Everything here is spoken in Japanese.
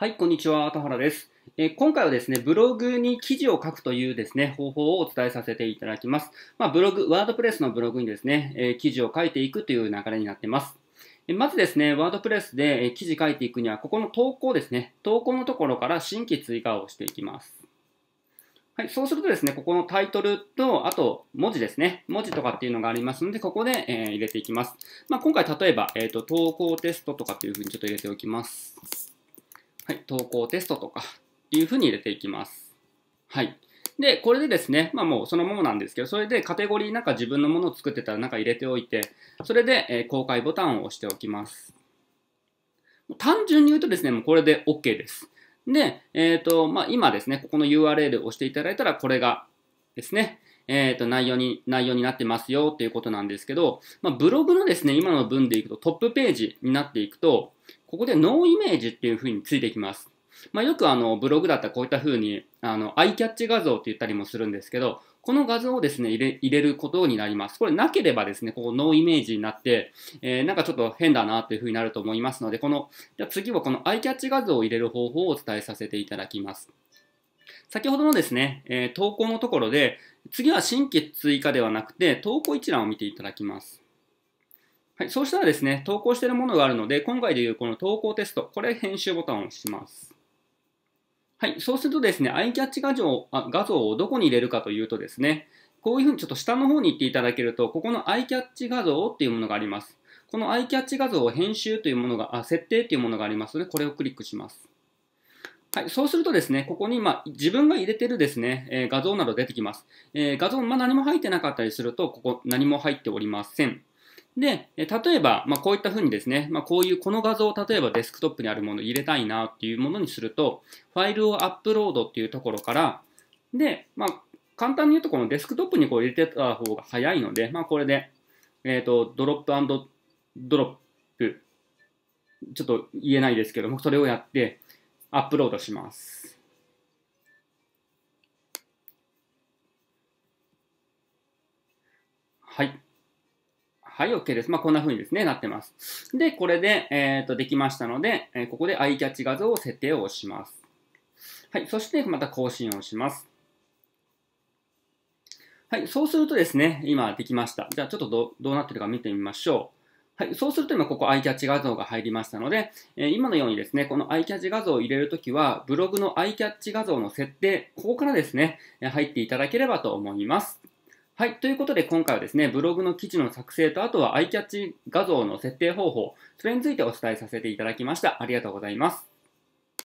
はい、こんにちは、田原です。えー、今回はですね、ブログに記事を書くというですね、方法をお伝えさせていただきます。まあ、ブログ、ワードプレスのブログにですね、えー、記事を書いていくという流れになってます。えまずですね、ワードプレスで記事書いていくには、ここの投稿ですね、投稿のところから新規追加をしていきます。はい、そうするとですね、ここのタイトルと、あと文字ですね。文字とかっていうのがありますので、ここで、え入れていきます。まあ、今回例えば、えーと、投稿テストとかっていうふうにちょっと入れておきます。はい、投稿テストとかいうふうに入れていきます。はい。で、これでですね、まあもうそのままなんですけど、それでカテゴリーなんか自分のものを作ってたらなんか入れておいて、それで、え公開ボタンを押しておきます。単純に言うとですね、もうこれで OK です。で、えっ、ー、と、まあ今ですね、ここの URL を押していただいたら、これがですね、えっ、ー、と、内容に、内容になってますよっていうことなんですけど、まあブログのですね、今の文でいくとトップページになっていくと、ここでノーイメージっていう風についてきます。まあ、よくあのブログだったらこういった風にあのアイキャッチ画像って言ったりもするんですけど、この画像をですね、入れ入れることになります。これなければですね、ここノーイメージになって、えー、なんかちょっと変だなっていう風になると思いますので、この、じゃ次はこのアイキャッチ画像を入れる方法をお伝えさせていただきます。先ほどのですね、えー、投稿のところで、次は新規追加ではなくて、投稿一覧を見ていただきます。はい、そうしたらですね、投稿しているものがあるので、今回でいうこの投稿テスト、これ編集ボタンを押します。はい、そうするとですね、アイキャッチ画像あ画像をどこに入れるかというとですね、こういうふうにちょっと下の方に行っていただけると、ここのアイキャッチ画像っていうものがあります。このアイキャッチ画像を編集というものが、あ設定というものがありますので、これをクリックします。はい、そうするとですね、ここに、まあ、自分が入れてるですね、えー、画像など出てきます。えー、画像、まあ、何も入ってなかったりすると、ここ何も入っておりません。で、例えば、まあ、こういったふうにですね、まあ、こういう、この画像を例えばデスクトップにあるもの入れたいなっていうものにすると、ファイルをアップロードっていうところから、で、まあ、簡単に言うとこのデスクトップにこう入れてた方が早いので、まあ、これで、えっ、ー、と、ドロップドロップ、ちょっと言えないですけども、それをやってアップロードします。はい。はい、OK です。まあ、こんな風にですね、なってます。で、これで、えっ、ー、と、できましたので、えここでアイキャッチ画像を設定をします。はい、そしてまた更新をします。はい、そうするとですね、今できました。じゃあちょっとどどうなってるか見てみましょう。はい、そうすると今ここアイキャッチ画像が入りましたので、えー、今のようにですね、このアイキャッチ画像を入れるときは、ブログのアイキャッチ画像の設定、ここからですね、入っていただければと思います。はい。ということで、今回はですね、ブログの記事の作成と、あとはアイキャッチ画像の設定方法、それについてお伝えさせていただきました。ありがとうございます。